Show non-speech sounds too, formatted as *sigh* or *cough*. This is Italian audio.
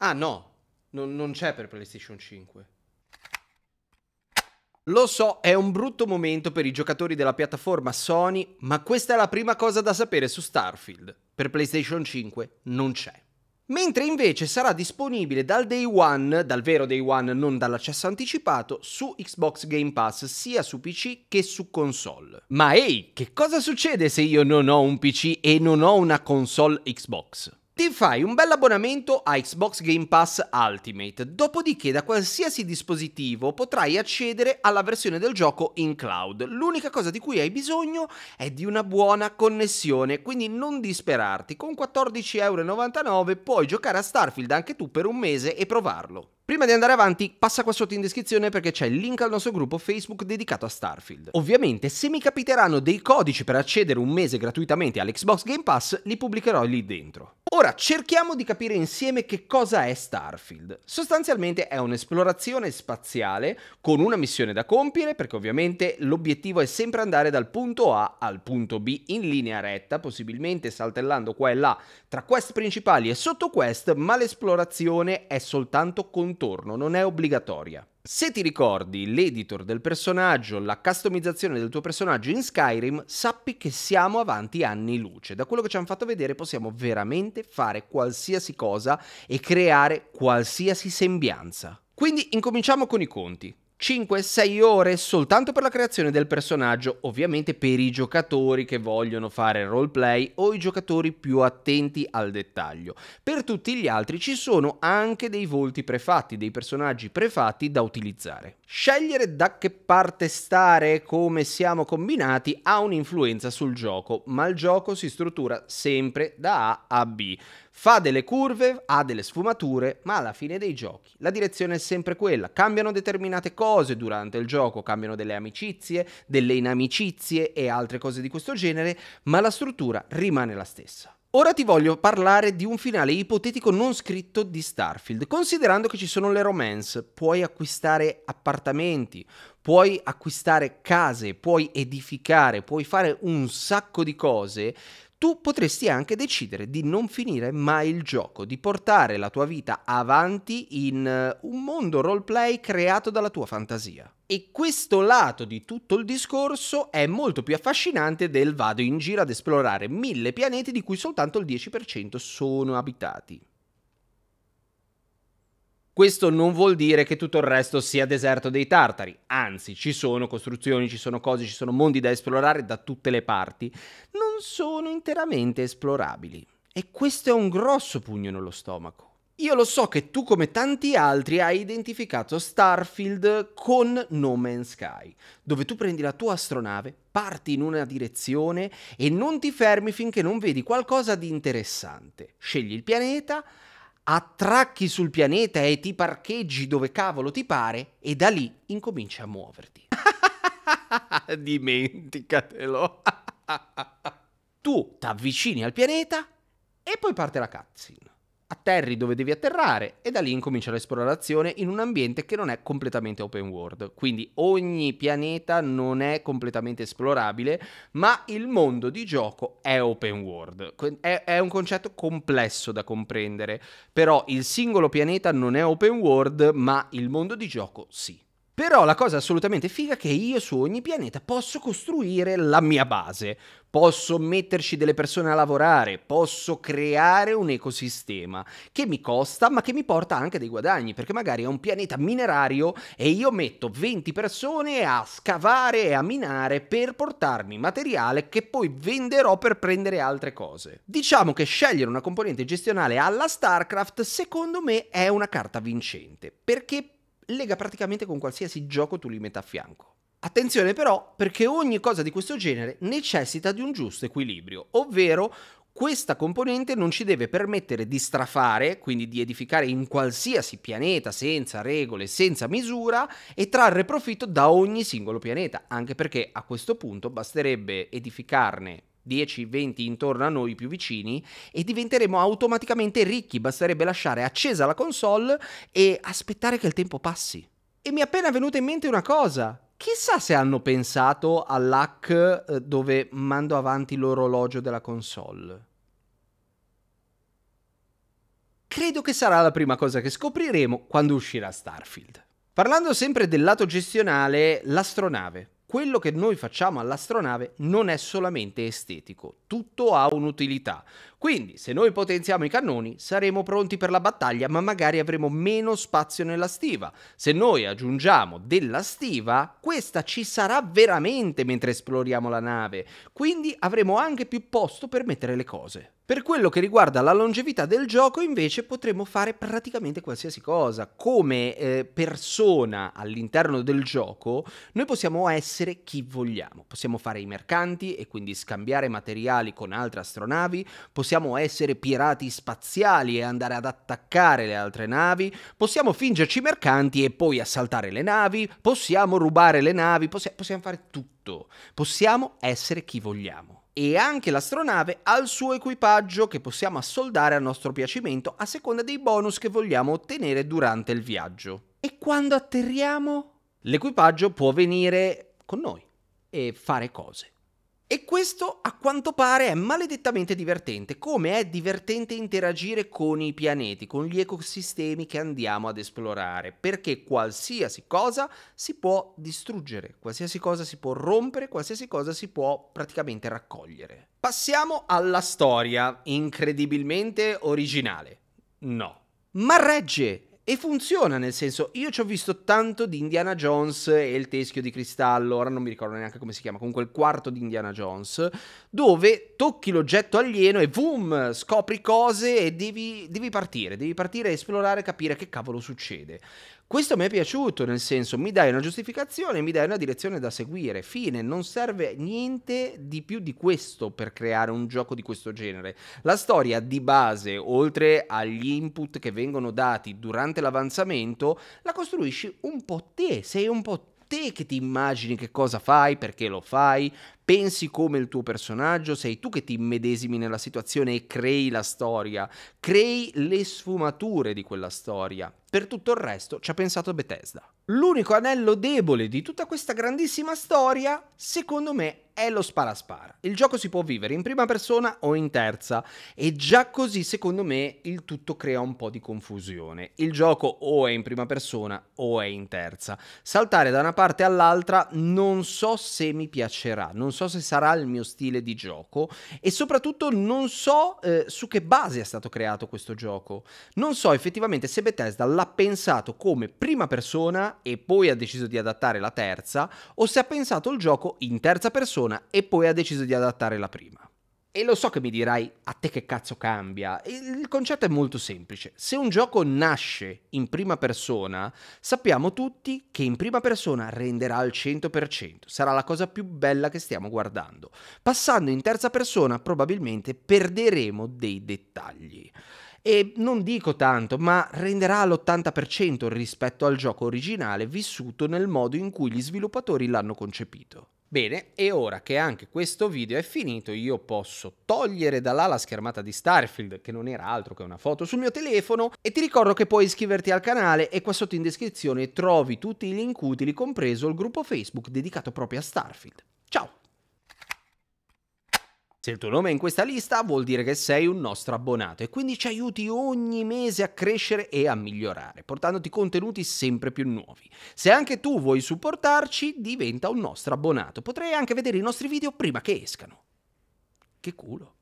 Ah no, non, non c'è per PlayStation 5. Lo so, è un brutto momento per i giocatori della piattaforma Sony, ma questa è la prima cosa da sapere su Starfield. Per PlayStation 5 non c'è. Mentre invece sarà disponibile dal day one, dal vero day one, non dall'accesso anticipato, su Xbox Game Pass sia su PC che su console. Ma ehi, hey, che cosa succede se io non ho un PC e non ho una console Xbox? Ti fai un bel abbonamento a Xbox Game Pass Ultimate, dopodiché da qualsiasi dispositivo potrai accedere alla versione del gioco in cloud. L'unica cosa di cui hai bisogno è di una buona connessione, quindi non disperarti. Con 14,99€ puoi giocare a Starfield anche tu per un mese e provarlo. Prima di andare avanti, passa qua sotto in descrizione perché c'è il link al nostro gruppo Facebook dedicato a Starfield. Ovviamente, se mi capiteranno dei codici per accedere un mese gratuitamente all'Xbox Game Pass, li pubblicherò lì dentro. Ora, cerchiamo di capire insieme che cosa è Starfield. Sostanzialmente è un'esplorazione spaziale con una missione da compiere, perché ovviamente l'obiettivo è sempre andare dal punto A al punto B in linea retta, possibilmente saltellando qua e là tra quest principali e sottoquest, ma l'esplorazione è soltanto continuativa contorno, non è obbligatoria. Se ti ricordi l'editor del personaggio, la customizzazione del tuo personaggio in Skyrim, sappi che siamo avanti anni luce. Da quello che ci hanno fatto vedere possiamo veramente fare qualsiasi cosa e creare qualsiasi sembianza. Quindi incominciamo con i conti. 5-6 ore soltanto per la creazione del personaggio, ovviamente per i giocatori che vogliono fare roleplay o i giocatori più attenti al dettaglio. Per tutti gli altri ci sono anche dei volti prefatti, dei personaggi prefatti da utilizzare. Scegliere da che parte stare e come siamo combinati ha un'influenza sul gioco, ma il gioco si struttura sempre da A a B fa delle curve, ha delle sfumature, ma alla fine dei giochi la direzione è sempre quella. Cambiano determinate cose durante il gioco, cambiano delle amicizie, delle inamicizie e altre cose di questo genere, ma la struttura rimane la stessa. Ora ti voglio parlare di un finale ipotetico non scritto di Starfield. Considerando che ci sono le romance, puoi acquistare appartamenti, puoi acquistare case, puoi edificare, puoi fare un sacco di cose tu potresti anche decidere di non finire mai il gioco, di portare la tua vita avanti in eh, un mondo roleplay creato dalla tua fantasia. E questo lato di tutto il discorso è molto più affascinante del vado in giro ad esplorare mille pianeti di cui soltanto il 10% sono abitati. Questo non vuol dire che tutto il resto sia deserto dei tartari, anzi ci sono costruzioni, ci sono cose, ci sono mondi da esplorare da tutte le parti, non sono interamente esplorabili. E questo è un grosso pugno nello stomaco. Io lo so che tu come tanti altri hai identificato Starfield con No Man's Sky, dove tu prendi la tua astronave, parti in una direzione e non ti fermi finché non vedi qualcosa di interessante. Scegli il pianeta, attracchi sul pianeta e ti parcheggi dove cavolo ti pare e da lì incominci a muoverti. *laughs* Dimenticatelo. tu ti avvicini al pianeta e poi parte la cutscene atterri dove devi atterrare e da lì incomincia l'esplorazione in un ambiente che non è completamente open world. Quindi ogni pianeta non è completamente esplorabile, ma il mondo di gioco è open world. È, è un concetto complesso da comprendere, però il singolo pianeta non è open world, ma il mondo di gioco sì. Però la cosa assolutamente figa è che io su ogni pianeta posso costruire la mia base, posso metterci delle persone a lavorare, posso creare un ecosistema che mi costa ma che mi porta anche dei guadagni, perché magari è un pianeta minerario e io metto 20 persone a scavare e a minare per portarmi materiale che poi venderò per prendere altre cose. Diciamo che scegliere una componente gestionale alla StarCraft secondo me è una carta vincente, perché lega praticamente con qualsiasi gioco tu li metta a fianco. Attenzione però perché ogni cosa di questo genere necessita di un giusto equilibrio, ovvero questa componente non ci deve permettere di strafare, quindi di edificare in qualsiasi pianeta senza regole, senza misura e trarre profitto da ogni singolo pianeta, anche perché a questo punto basterebbe edificarne 10-20 intorno a noi più vicini e diventeremo automaticamente ricchi, basterebbe lasciare accesa la console e aspettare che il tempo passi. E mi è appena venuta in mente una cosa. Chissà se hanno pensato all'hack eh, dove mando avanti l'orologio della console. Credo che sarà la prima cosa che scopriremo quando uscirà Starfield. Parlando sempre del lato gestionale, l'astronave quello che noi facciamo all'astronave non è solamente estetico, tutto ha un'utilità. Quindi, se noi potenziamo i cannoni, saremo pronti per la battaglia, ma magari avremo meno spazio nella stiva. Se noi aggiungiamo della stiva, questa ci sarà veramente mentre esploriamo la nave, quindi avremo anche più posto per mettere le cose. Per quello che riguarda la longevità del gioco, invece, potremmo fare praticamente qualsiasi cosa. Come eh, persona all'interno del gioco, noi possiamo essere chi vogliamo. Possiamo fare i mercanti e quindi scambiare materiali con altre astronavi, possiamo essere pirati spaziali e andare ad attaccare le altre navi, possiamo fingerci mercanti e poi assaltare le navi, possiamo rubare le navi, possi possiamo fare tutto. Possiamo essere chi vogliamo e anche l'astronave al suo equipaggio che possiamo assoldare a nostro piacimento a seconda dei bonus che vogliamo ottenere durante il viaggio. E quando atterriamo? L'equipaggio può venire con noi e fare cose. E questo a quanto pare è maledettamente divertente, come è divertente interagire con i pianeti, con gli ecosistemi che andiamo ad esplorare, perché qualsiasi cosa si può distruggere, qualsiasi cosa si può rompere, qualsiasi cosa si può praticamente raccogliere. Passiamo alla storia, incredibilmente originale. No. Ma regge, e funziona, nel senso, io ci ho visto tanto di Indiana Jones e il teschio di cristallo, ora non mi ricordo neanche come si chiama, comunque il quarto di Indiana Jones, dove tocchi l'oggetto alieno e boom, scopri cose e devi, devi partire, devi partire a esplorare, capire che cavolo succede. Questo mi è piaciuto, nel senso mi dai una giustificazione, mi dai una direzione da seguire, fine, non serve niente di più di questo per creare un gioco di questo genere. La storia di base, oltre agli input che vengono dati durante l'avanzamento, la costruisci un po' te, sei un po' te che ti immagini che cosa fai, perché lo fai, pensi come il tuo personaggio, sei tu che ti immedesimi nella situazione e crei la storia, crei le sfumature di quella storia. Per tutto il resto ci ha pensato Bethesda. L'unico anello debole di tutta questa grandissima storia, secondo me, è lo spara-spara. Il gioco si può vivere in prima persona o in terza e già così secondo me il tutto crea un po' di confusione. Il gioco o è in prima persona o è in terza. Saltare da una parte all'altra non so se mi piacerà, non so se sarà il mio stile di gioco e soprattutto non so eh, su che base è stato creato questo gioco. Non so effettivamente se Bethesda l'ha pensato come prima persona e poi ha deciso di adattare la terza o se ha pensato il gioco in terza persona e poi ha deciso di adattare la prima. E lo so che mi dirai, a te che cazzo cambia? Il concetto è molto semplice. Se un gioco nasce in prima persona, sappiamo tutti che in prima persona renderà al 100%, sarà la cosa più bella che stiamo guardando. Passando in terza persona probabilmente perderemo dei dettagli e non dico tanto, ma renderà l'80% rispetto al gioco originale vissuto nel modo in cui gli sviluppatori l'hanno concepito. Bene, e ora che anche questo video è finito, io posso togliere da là la schermata di Starfield, che non era altro che una foto sul mio telefono, e ti ricordo che puoi iscriverti al canale e qua sotto in descrizione trovi tutti i link utili, compreso il gruppo Facebook dedicato proprio a Starfield. Se il tuo nome è in questa lista vuol dire che sei un nostro abbonato e quindi ci aiuti ogni mese a crescere e a migliorare, portandoti contenuti sempre più nuovi. Se anche tu vuoi supportarci, diventa un nostro abbonato. Potrai anche vedere i nostri video prima che escano. Che culo.